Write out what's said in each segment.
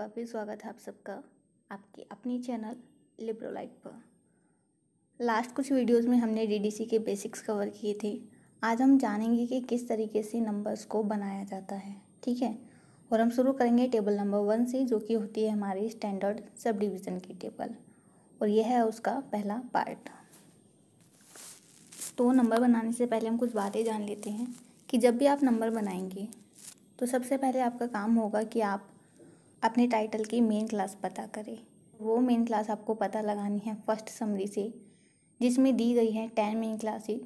बार फिर स्वागत है आप सबका आपके अपनी चैनल लिब्रोलाइट पर लास्ट कुछ वीडियोस में हमने डीडीसी के बेसिक्स कवर किए थे आज हम जानेंगे कि किस तरीके से नंबर्स को बनाया जाता है ठीक है और हम शुरू करेंगे टेबल नंबर वन से जो कि होती है हमारी स्टैंडर्ड सब डिविजन की टेबल और यह है उसका पहला पार्ट तो नंबर बनाने से पहले हम कुछ बातें जान लेते हैं कि जब भी आप नंबर बनाएंगे तो सबसे पहले आपका काम होगा कि आप अपने टाइटल की मेन क्लास पता करें वो मेन क्लास आपको पता लगानी है फर्स्ट समरी से जिसमें दी गई है टेन मेन क्लासेस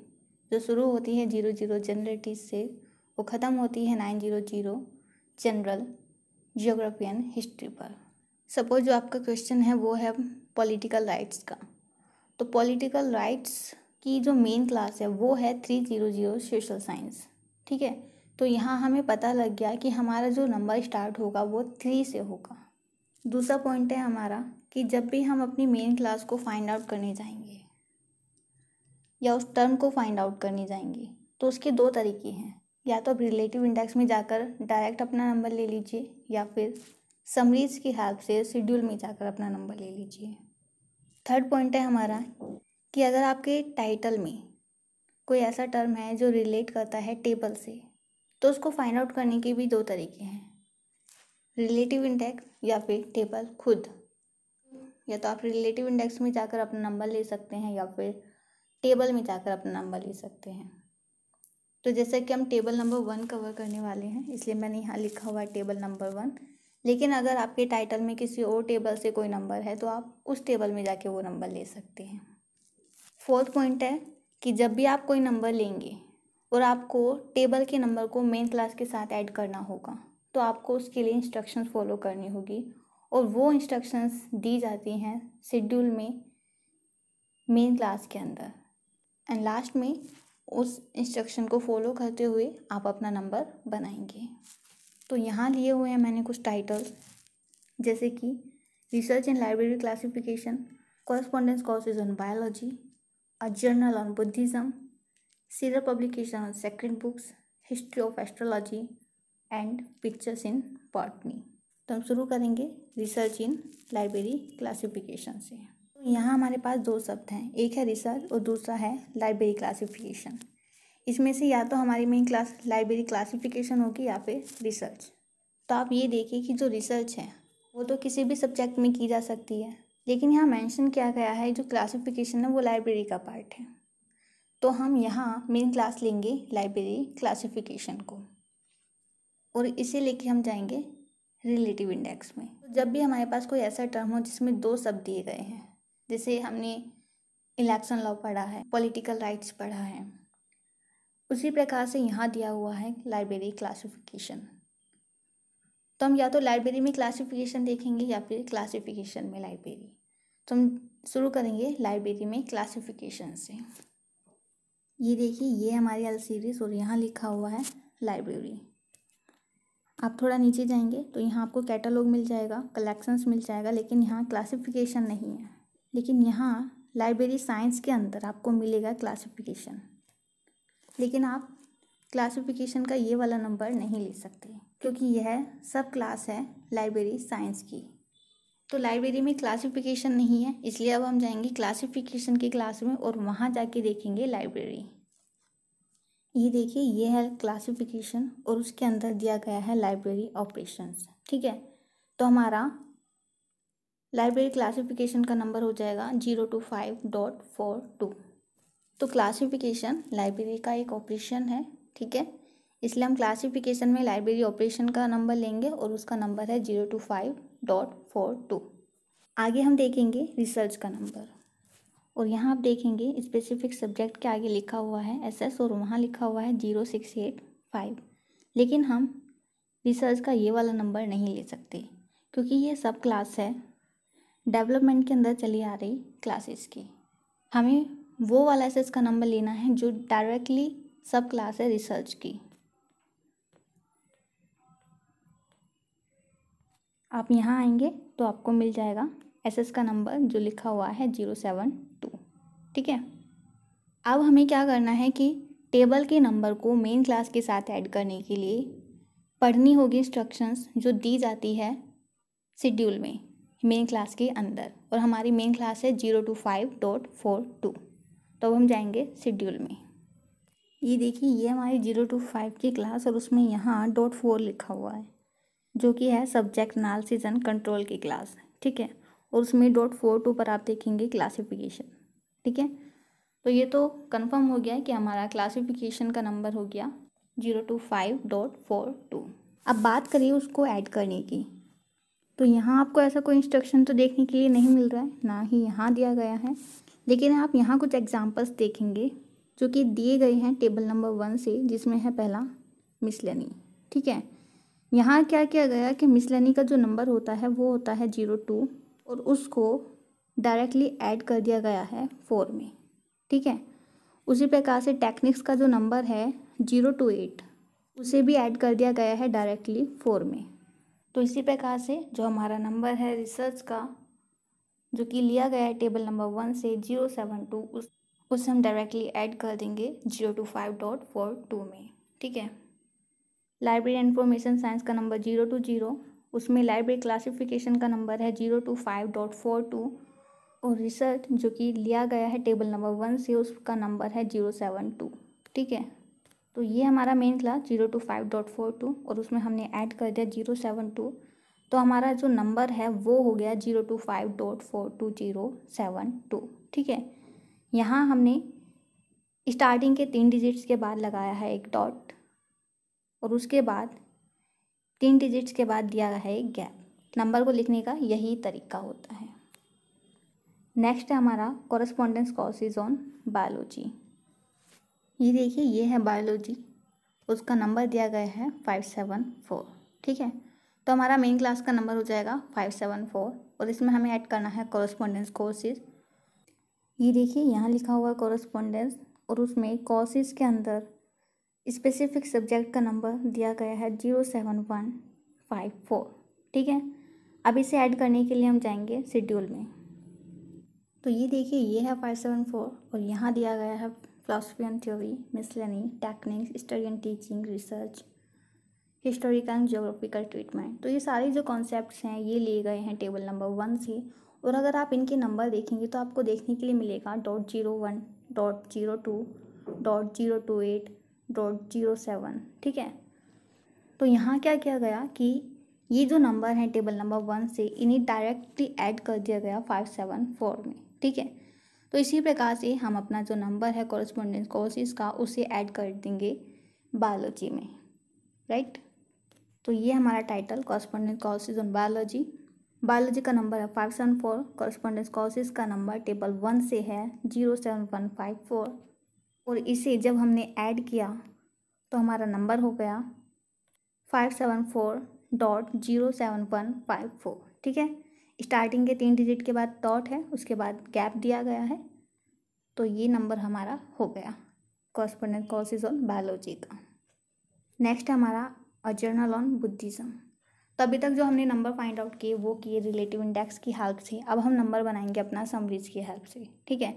जो शुरू होती है जीरो जीरो जनरलिटीज से वो ख़त्म होती है nine zero zero general geography and history पर सपोज जो आपका क्वेश्चन है वो है पॉलिटिकल राइट्स का तो पॉलिटिकल राइट्स की जो मेन क्लास है वो है three zero zero social science ठीक है तो यहाँ हमें पता लग गया कि हमारा जो नंबर स्टार्ट होगा वो थ्री से होगा दूसरा पॉइंट है हमारा कि जब भी हम अपनी मेन क्लास को फाइंड आउट करने जाएंगे या उस टर्म को फाइंड आउट करने जाएंगे तो उसके दो तरीके हैं या तो आप रिलेटिव इंडेक्स में जाकर डायरेक्ट अपना नंबर ले लीजिए या फिर समरीज की हेल्प से शेड्यूल में जाकर अपना नंबर ले लीजिए थर्ड पॉइंट है हमारा कि अगर आपके टाइटल में कोई ऐसा टर्म है जो रिलेट करता है टेबल से तो उसको फाइंड आउट करने के भी दो तरीके हैं रिलेटिव इंडेक्स या फिर टेबल खुद या तो आप रिलेटिव इंडेक्स में जाकर अपना नंबर ले सकते हैं या फिर टेबल में जाकर अपना नंबर ले सकते हैं तो जैसा कि हम टेबल नंबर वन कवर करने वाले हैं इसलिए मैंने यहाँ लिखा हुआ है टेबल नंबर वन लेकिन अगर आपके टाइटल में किसी और टेबल से कोई नंबर है तो आप उस टेबल में जाके वो नंबर ले सकते हैं फोर्थ पॉइंट है कि जब भी आप कोई नंबर लेंगे और आपको टेबल के नंबर को मेन क्लास के साथ ऐड करना होगा तो आपको उसके लिए इंस्ट्रक्शंस फॉलो करनी होगी और वो इंस्ट्रक्शंस दी जाती हैं शेड्यूल में मेन क्लास के अंदर एंड लास्ट में उस इंस्ट्रक्शन को फॉलो करते हुए आप अपना नंबर बनाएंगे तो यहाँ लिए हुए हैं मैंने कुछ टाइटल्स जैसे कि research and library classification correspondence courses on biology a journal on Buddhism Caesar publications, sacred books, history of astrology and pictures in botany. तो हम शुरू करेंगे रिसर्च इन लाइब्रेरी क्लासिफिकेशन से तो यहाँ हमारे पास दो शब्द हैं एक है रिसर्च और दूसरा है लाइब्रेरी क्लासिफिकेशन इसमें से या तो हमारी मेन क्लास लाइब्रेरी क्लासिफिकेशन होगी या फिर रिसर्च तो आप ये देखिए कि जो रिसर्च है वो तो किसी भी सब्जेक्ट में की जा सकती है लेकिन यहाँ मेंशन किया गया है जो क्लासिफिकेशन है वो लाइब्रेरी का पार्ट है तो हम यहाँ मेन क्लास लेंगे लाइब्रेरी क्लासिफिकेशन को और इसे लेके हम जाएंगे रिलेटिव इंडेक्स में तो जब भी हमारे पास कोई ऐसा टर्म हो जिसमें दो शब्द दिए गए हैं जैसे हमने इलेक्शन लॉ पढ़ा है पॉलिटिकल राइट्स पढ़ा है उसी प्रकार से यहाँ दिया हुआ है लाइब्रेरी क्लासिफिकेशन तो हम या तो लाइब्रेरी में क्लासिफिकेशन देखेंगे या फिर क्लासिफिकेशन में लाइब्रेरी तो हम शुरू करेंगे लाइब्रेरी में क्लासिफिकेशन से ये देखिए ये हमारी एल सीरीज़ और यहाँ लिखा हुआ है लाइब्रेरी आप थोड़ा नीचे जाएंगे तो यहाँ आपको कैटलॉग मिल जाएगा कलेक्शंस मिल जाएगा लेकिन यहाँ क्लासिफिकेशन नहीं है लेकिन यहाँ लाइब्रेरी साइंस के अंदर आपको मिलेगा क्लासिफिकेशन लेकिन आप क्लासिफिकेशन का ये वाला नंबर नहीं ले सकते क्योंकि यह सब क्लास है लाइब्रेरी साइंस की तो लाइब्रेरी में क्लासिफिकेशन नहीं है इसलिए अब हम जाएंगे क्लासिफिकेशन के क्लास में और वहाँ जाके देखेंगे लाइब्रेरी ये देखिए ये है क्लासिफिकेशन और उसके अंदर दिया गया है लाइब्रेरी ऑपरेशंस ठीक है तो हमारा लाइब्रेरी क्लासिफिकेशन का नंबर हो जाएगा zero two five dot four two तो क्लासिफिकेशन लाइब्रेरी का एक ऑपरेशन है ठीक है इसलिए हम क्लासिफिकेशन में लाइब्रेरी ऑपरेशन का नंबर लेंगे और उसका नंबर है zero two five dot four two आगे हम देखेंगे रिसर्च का नंबर और यहाँ आप देखेंगे स्पेसिफिक सब्जेक्ट के आगे लिखा हुआ है एस एस और वहाँ लिखा हुआ है जीरो सिक्स एट फाइव लेकिन हम रिसर्च का ये वाला नंबर नहीं ले सकते क्योंकि ये सब क्लास है डेवलपमेंट के अंदर चली आ रही क्लासेस की हमें वो वाला एस का नंबर लेना है जो डायरेक्टली सब क्लास है रिसर्च की आप यहाँ आएंगे तो आपको मिल जाएगा एसएस का नंबर जो लिखा हुआ है जीरो सेवन टू ठीक है अब हमें क्या करना है कि टेबल के नंबर को मेन क्लास के साथ ऐड करने के लिए पढ़नी होगी इंस्ट्रक्शंस जो दी जाती है शेड्यूल में मेन क्लास के अंदर और हमारी मेन क्लास है zero two five dot four two तो अब हम जाएंगे शेड्यूल में ये देखिए ये हमारी जीरो टू फाइव की क्लास और उसमें यहाँ डॉट फोर लिखा हुआ है जो कि है सब्जेक्ट नाल सीजन कंट्रोल की क्लास ठीक है और उसमें डॉट फोर टू पर आप देखेंगे क्लासिफिकेशन ठीक है तो ये तो कंफर्म हो गया है कि हमारा क्लासिफिकेशन का नंबर हो गया zero two five dot four two अब बात करिए उसको ऐड करने की तो यहाँ आपको ऐसा कोई इंस्ट्रक्शन तो देखने के लिए नहीं मिल रहा है ना ही यहाँ दिया गया है लेकिन आप यहाँ कुछ एग्जाम्पल्स देखेंगे जो कि दिए गए हैं टेबल नंबर वन से जिसमें है पहला मिसलनी ठीक है यहाँ क्या किया गया कि मिसलनी का जो नंबर होता है वो होता है जीरो टू और उसको डायरेक्टली ऐड कर दिया गया है फोर में ठीक है उसी प्रकार से टेक्निक्स का जो नंबर है जीरो टू एट उसे भी ऐड कर दिया गया है डायरेक्टली फोर में तो इसी प्रकार से जो हमारा नंबर है रिसर्च का जो कि लिया गया है टेबल नंबर वन से जीरो सेवन टू उस उसे हम डायरेक्टली ऐड कर देंगे zero two five dot four two में ठीक है लाइब्रेरी इन्फॉर्मेशन साइंस का नंबर जीरो टू जीरो उसमें लाइब्रेरी क्लासिफिकेशन का नंबर है zero two five dot four two और रिसर्च जो कि लिया गया है टेबल नंबर वन से उसका नंबर है जीरो सेवन टू ठीक है तो ये हमारा main class zero two five dot four two और उसमें हमने ऐड कर दिया जीरो सेवन टू तो हमारा जो नंबर है वो हो गया zero two five dot four two zero seven two ठीक है यहाँ हमने स्टार्टिंग के तीन डिजिट्स के बाद लगाया है एक डॉट और उसके बाद तीन डिजिट्स के बाद दिया है गैप नंबर को लिखने का यही तरीका होता है नेक्स्ट है हमारा कॉरस्पॉन्डेंस कोर्सेज ऑन बायोलॉजी ये देखिए ये है बायोलॉजी उसका नंबर दिया गया है फाइव सेवन फोर ठीक है तो हमारा मेन क्लास का नंबर हो जाएगा फाइव सेवन फोर और इसमें हमें ऐड करना है कॉरस्पॉन्डेंस कोर्सेज ये देखिए यहाँ लिखा हुआ है कॉरस्पॉन्डेंस और उसमें कोर्सेज के अंदर स्पेसिफिक सब्जेक्ट का नंबर दिया गया है zero seven one five four ठीक है अब इसे ऐड करने के लिए हम जाएंगे शेड्यूल में तो ये देखिए ये है फाइव सेवन फोर और यहाँ दिया गया है philosophy and theory miscellany techniques study and teaching research historical and geographical treatment तो ये सारे जो कॉन्सेप्ट्स हैं ये लिए गए हैं टेबल नंबर वन से और अगर आप इनके नंबर देखेंगे तो आपको देखने के लिए मिलेगा dot zero one dot zero two dot zero two eight dot zero seven ठीक है तो यहाँ क्या किया गया कि ये जो नंबर है टेबल नंबर वन से इन्हें डायरेक्टली ऐड कर दिया गया फाइव सेवन फोर में ठीक है तो इसी प्रकार से हम अपना जो नंबर है कॉरस्पोंडेंस कोर्सेज का उसे ऐड कर देंगे बायोलॉजी में राइट तो ये हमारा title correspondence courses on biology biology का नंबर है five seven four correspondence courses का नंबर टेबल वन से है zero seven one five four और इसे जब हमने ऐड किया तो हमारा नंबर हो गया five seven four dot zero seven one five four ठीक है स्टार्टिंग के तीन डिजिट के बाद डॉट है उसके बाद गैप दिया गया है तो ये नंबर हमारा हो गया कॉरस्पोंडेंट कोर्सेज ऑन बायोलॉजी का नेक्स्ट हमारा अ जर्नल ऑन बुद्धिज़्म तो अभी तक जो हमने नंबर फाइंड आउट किए वो किए रिलेटिव इंडेक्स की हेल्प से अब हम नंबर बनाएंगे अपना समरीज की हेल्प से ठीक है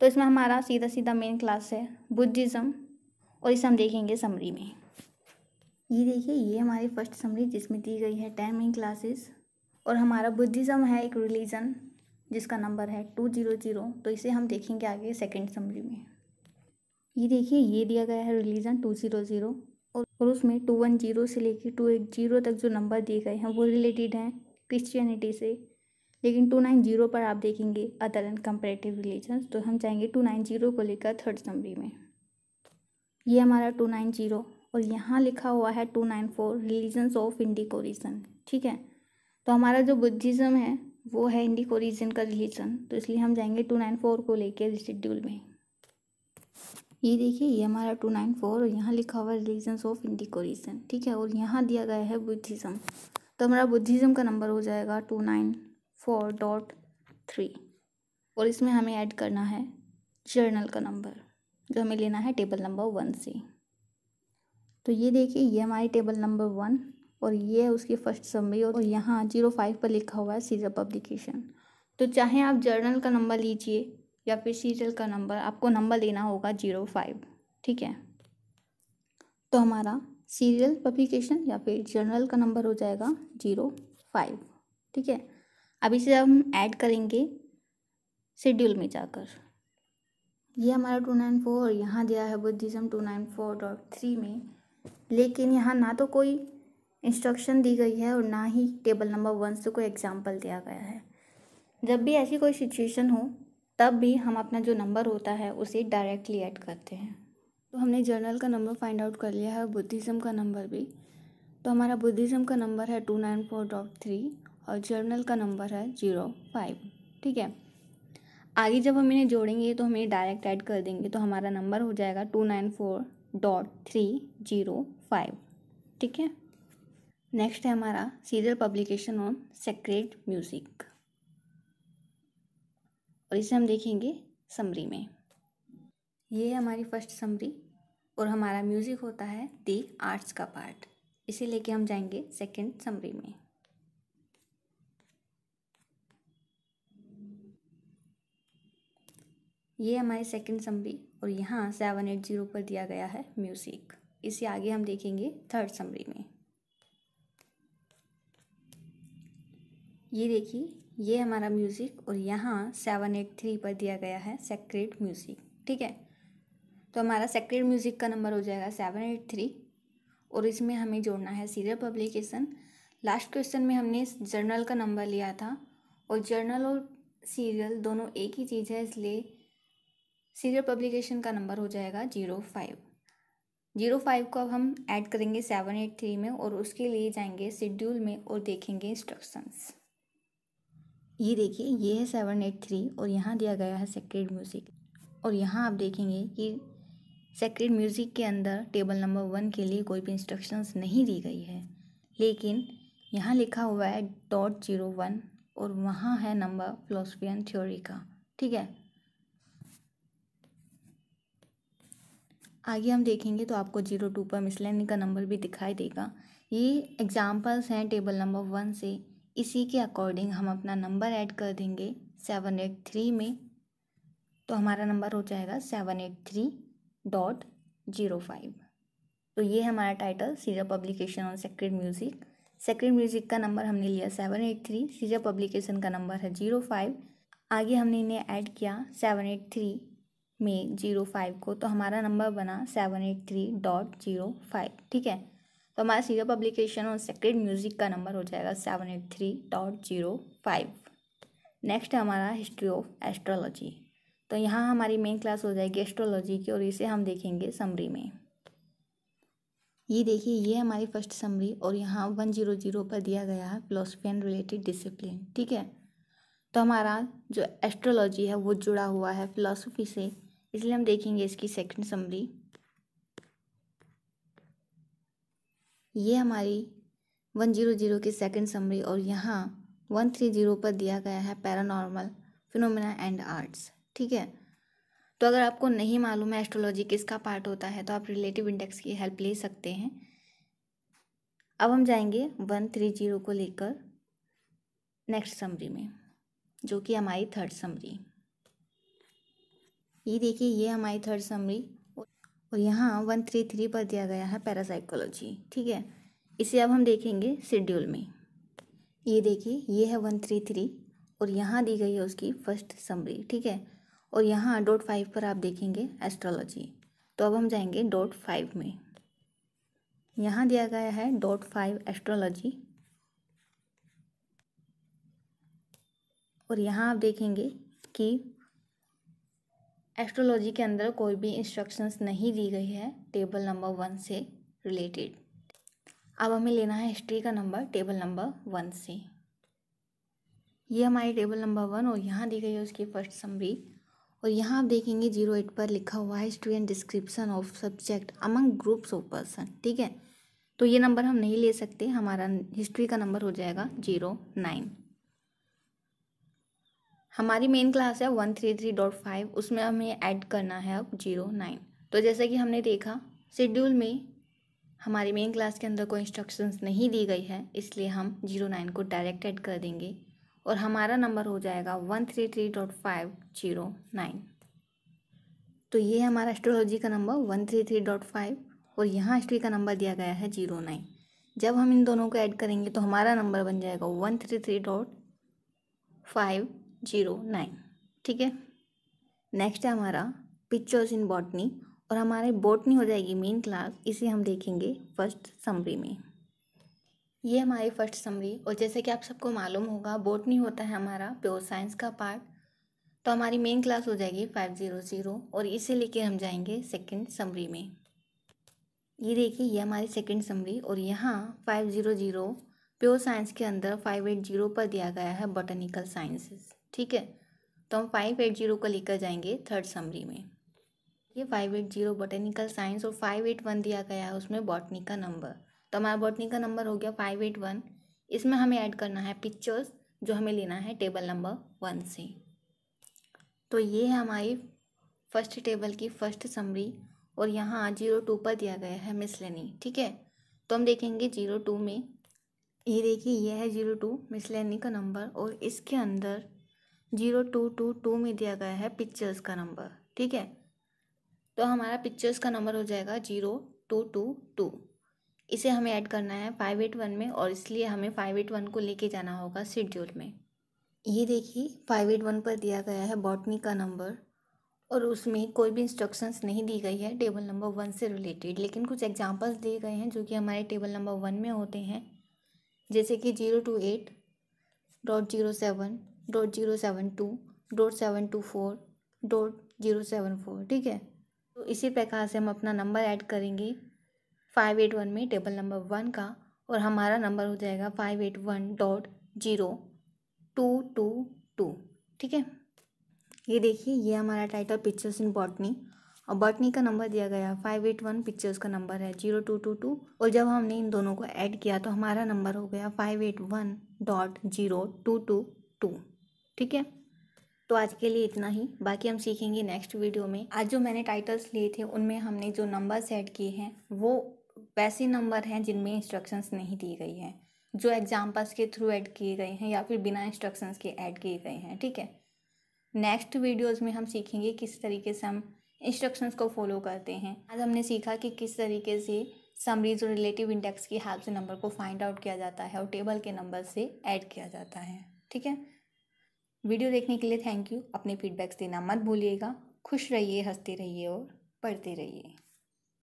तो इसमें हमारा सीधा सीधा मेन क्लास है बुद्धिज़्म और इसे हम देखेंगे समरी में ये देखिए ये हमारी फर्स्ट समरी जिसमें दी गई है टेन मेन क्लासेस और हमारा बुद्धिज़्म है एक रिलीजन जिसका नंबर है टू जीरो जीरो तो इसे हम देखेंगे आगे सेकंड समरी में ये देखिए ये दिया गया है रिलीजन टू ज़ीरो ज़ीरो और उसमें टू वन जीरो से लेकर टू एट जीरो तक जो नंबर दिए गए हैं वो रिलेटेड हैं क्रिश्चियनिटी से लेकिन टू नाइन जीरो पर आप देखेंगे अदर एंड कंपेरेटिव रिलीजन तो हम चाहेंगे टू नाइन जीरो को लेकर थर्ड समरी में ये हमारा टू नाइन जीरो और यहाँ लिखा हुआ है two nine four religions of Indic region ठीक है तो हमारा जो बुद्धिज़्म है वो है इंडिकोरिजन रीजन का रिलीजन तो इसलिए हम जाएंगे टू नाइन फोर को लेकर शेड्यूल में ये देखिए ये हमारा टू नाइन फोर और यहाँ लिखा हुआ है रिलीजन्स ऑफ इंडिको रीजन ठीक है और यहाँ दिया गया है बुद्धिज़्म तो हमारा बुद्धिज़्म का नंबर हो जाएगा two nine four dot three और इसमें हमें ऐड करना है जर्नल का नंबर जो हमें लेना है टेबल नंबर वन से तो ये देखिए ये हमारी टेबल नंबर वन और ये है उसकी फर्स्ट समरी और यहाँ जीरो फाइव पर लिखा हुआ है सीरियल पब्लिकेशन तो चाहे आप जर्नल का नंबर लीजिए या फिर सीरियल का नंबर आपको नंबर लेना होगा जीरो फाइव ठीक है तो हमारा सीरियल पब्लिकेशन या फिर जर्नल का नंबर हो जाएगा जीरो फाइव ठीक है अब इसे हम ऐड करेंगे शेड्यूल में जाकर ये हमारा टू नाइन फोर यहाँ दिया है Buddhism two nine four dot three में लेकिन यहाँ ना तो कोई इंस्ट्रक्शन दी गई है और ना ही टेबल नंबर वन से कोई एग्जाम्पल दिया गया है जब भी ऐसी कोई सिचुएशन हो तब भी हम अपना जो नंबर होता है उसे डायरेक्टली ऐड करते हैं तो हमने जर्नल का नंबर फाइंड आउट कर लिया है बुद्धिज़म का नंबर भी तो हमारा बुद्धिज़म का नंबर है two nine four dot three और जर्नल का नंबर है ज़ीरो फाइव ठीक है आगे जब हम इन्हें जोड़ेंगे तो हम डायरेक्ट ऐड कर देंगे तो हमारा नंबर हो जाएगा two nine four dot three zero five ठीक है नेक्स्ट है हमारा serial publication on sacred music और इसे हम देखेंगे समरी में ये है हमारी फर्स्ट समरी और हमारा म्यूज़िक होता है दी आर्ट्स का पार्ट इसे लेके हम जाएंगे सेकंड समरी में ये हमारे सेकंड समरी और यहाँ सेवन एट ज़ीरो पर दिया गया है म्यूज़िक इसे आगे हम देखेंगे थर्ड समरी में ये देखिए ये हमारा म्यूज़िक और यहाँ सेवन एट थ्री पर दिया गया है सेक्रेट म्यूज़िक ठीक है तो हमारा सेक्रेट म्यूज़िक का नंबर हो जाएगा सेवन एट थ्री और इसमें हमें जोड़ना है सीरियल पब्लिकेशन लास्ट क्वेश्चन में हमने जर्नल का नंबर लिया था और जर्नल और सीरियल दोनों एक ही चीज़ है इसलिए सीरियल पब्लिकेशन का नंबर हो जाएगा जीरो फाइव जीरो फाइव को अब हम ऐड करेंगे सेवन एट थ्री में और उसके लिए जाएंगे शेड्यूल में और देखेंगे इंस्ट्रक्शंस ये देखिए ये है सेवन एट थ्री और यहाँ दिया गया है सेक्रेड म्यूज़िक और यहाँ आप देखेंगे कि सेक्रेड म्यूज़िक के अंदर टेबल नंबर वन के लिए कोई भी इंस्ट्रक्शंस नहीं दी गई है लेकिन यहाँ लिखा हुआ है डॉट जीरो वन और वहाँ है नंबर फिलोसफियन थ्योरी का ठीक है आगे हम देखेंगे तो आपको जीरो टू पर मिसलैनी का नंबर भी दिखाई देगा ये एग्जाम्पल्स हैं टेबल नंबर वन से इसी के अकॉर्डिंग हम अपना नंबर ऐड कर देंगे सेवन एट थ्री में तो हमारा नंबर हो जाएगा seven eight three dot zero five तो ये हमारा title serial publication on sacred music sacred music का नंबर हमने लिया seven eight three serial publication का नंबर है जीरो फाइव आगे हमने इन्हें ऐड किया सेवन एट थ्री में जीरो फाइव को तो हमारा नंबर बना seven eight three dot zero five ठीक है तो हमारा सीधा पब्लिकेशन और सेक्रेट म्यूज़िक का नंबर हो जाएगा seven eight three dot zero five next है हमारा हिस्ट्री ऑफ एस्ट्रोलॉजी तो यहाँ हमारी मेन क्लास हो जाएगी एस्ट्रोलॉजी की और इसे हम देखेंगे समरी में ये देखिए ये हमारी फर्स्ट समरी और यहाँ वन जीरो जीरो पर दिया गया है फिलोसफी एंड रिलेटेड डिसिप्लिन ठीक है तो हमारा जो एस्ट्रोलॉजी है वो जुड़ा हुआ है फिलोसफी से इसलिए हम देखेंगे इसकी सेकंड समरी ये हमारी वन जीरो जीरो की सेकंड समरी और यहाँ वन थ्री जीरो पर दिया गया है पैरानॉर्मल फिनोमेना एंड आर्ट्स ठीक है तो अगर आपको नहीं मालूम है एस्ट्रोलॉजी किसका पार्ट होता है तो आप रिलेटिव इंडेक्स की हेल्प ले सकते हैं अब हम जाएंगे वन थ्री जीरो को लेकर नेक्स्ट समरी में जो कि हमारी थर्ड समरी ये देखिए ये हमारी थर्ड समरी और यहाँ वन थ्री थ्री पर दिया गया है पैरासाइकोलॉजी ठीक है इसे अब हम देखेंगे शेड्यूल में ये देखिए ये है वन थ्री थ्री और यहाँ दी गई है उसकी फर्स्ट समरी ठीक है और यहाँ डॉट फाइव पर आप देखेंगे एस्ट्रोलॉजी तो अब हम जाएंगे डॉट फाइव में यहाँ दिया गया है डॉट फाइव एस्ट्रोलॉजी और यहाँ आप देखेंगे कि एस्ट्रोलॉजी के अंदर कोई भी इंस्ट्रक्शंस नहीं दी गई है टेबल नंबर वन से रिलेटेड अब हमें लेना है हिस्ट्री का नंबर टेबल नंबर वन से ये हमारी टेबल नंबर वन और यहाँ दी गई है उसकी फर्स्ट समरी और यहाँ आप देखेंगे जीरो एट पर लिखा हुआ है history and description of subject among groups of person ठीक है तो ये नंबर हम नहीं ले सकते हमारा हिस्ट्री का नंबर हो जाएगा जीरो नाइन हमारी मेन क्लास है one three three dot five उसमें हमें ऐड करना है अब जीरो नाइन तो जैसे कि हमने देखा शेड्यूल में हमारी मेन क्लास के अंदर कोई इंस्ट्रक्शंस नहीं दी गई है इसलिए हम जीरो नाइन को डायरेक्ट ऐड कर देंगे और हमारा नंबर हो जाएगा one three three dot five zero nine तो ये है हमारा एस्ट्रोलॉजी का number one three three dot five और यहाँ हिस्ट्री का नंबर दिया गया है जीरो नाइन जब हम इन दोनों को ऐड करेंगे तो हमारा नंबर बन जाएगा one three three dot five zero nine ठीक है नेक्स्ट है हमारा पिक्चर्स इन बॉटनी और हमारे बॉटनी हो जाएगी मेन क्लास इसे हम देखेंगे फर्स्ट समरी में ये हमारी फर्स्ट समरी और जैसे कि आप सबको मालूम होगा बॉटनी होता है हमारा प्योर साइंस का पार्ट तो हमारी मेन क्लास हो जाएगी फाइव ज़ीरो ज़ीरो और इसे लेके हम जाएंगे सेकंड समरी में ये देखिए ये हमारी सेकंड समरी और यहाँ five zero zero pure science के अंदर फाइव एट ज़ीरो पर दिया गया है बॉटनिकल साइंसेस ठीक है तो हम फाइव एट जीरो को लेकर जाएंगे थर्ड समरी में ये five eight zero botanical science और फाइव एट वन दिया गया है उसमें बॉटनी का नंबर तो हमारा बॉटनी का नंबर हो गया फाइव एट वन इसमें हमें ऐड करना है पिक्चर्स जो हमें लेना है टेबल नंबर वन से तो ये है हमारी फर्स्ट टेबल की फर्स्ट समरी और यहाँ जीरो टू पर दिया गया है मिसलेनी ठीक है तो हम देखेंगे जीरो टू में ये देखिए ये है जीरो टू मिसलेनी का नंबर और इसके अंदर जीरो टू टू टू में दिया गया है पिक्चर्स का नंबर ठीक है तो हमारा पिक्चर्स का नंबर हो जाएगा जीरो टू टू टू इसे हमें ऐड करना है फाइव एट वन में और इसलिए हमें फाइव एट वन को लेके जाना होगा शेड्यूल में ये देखिए फाइव एट वन पर दिया गया है बॉटनी का नंबर और उसमें कोई भी इंस्ट्रक्शंस नहीं दी गई है टेबल नंबर वन से रिलेटेड लेकिन कुछ एग्जांपल्स दिए गए हैं जो कि हमारे टेबल नंबर वन में होते हैं जैसे कि zero two eight dot zero seven dot zero seven two dot seven two four dot zero seven four ठीक है तो इसी प्रकार से हम अपना नंबर ऐड करेंगे फाइव एट वन में टेबल नंबर वन का और हमारा नंबर हो जाएगा five eight one dot zero two two two ठीक है ये देखिए ये हमारा टाइटल पिक्चर्स इन बॉटनी और बॉटनी का नंबर दिया गया फाइव एट वन पिक्चर्स का नंबर है जीरो टू टू टू और जब हमने इन दोनों को ऐड किया तो हमारा नंबर हो गया five eight one dot zero two two two ठीक है तो आज के लिए इतना ही बाकी हम सीखेंगे नेक्स्ट वीडियो में आज जो मैंने टाइटल्स लिए थे उनमें हमने जो नंबर सेट किए हैं वो वैसे नंबर हैं जिनमें इंस्ट्रक्शंस नहीं दी गई हैं जो एग्जाम्पल्स के थ्रू ऐड किए गए हैं या फिर बिना इंस्ट्रक्शंस के ऐड किए गए हैं ठीक है नेक्स्ट वीडियोज में हम सीखेंगे किस तरीके से हम इंस्ट्रक्शंस को फॉलो करते हैं आज हमने सीखा कि किस तरीके से समरीज और रिलेटिव इंडेक्स की हेल्प से नंबर को फाइंड आउट किया जाता है और टेबल के नंबर से ऐड किया जाता है ठीक है वीडियो देखने के लिए थैंक यू अपने फीडबैक्स देना मत भूलिएगा खुश रहिए हंसते रहिए और पढ़ते रहिए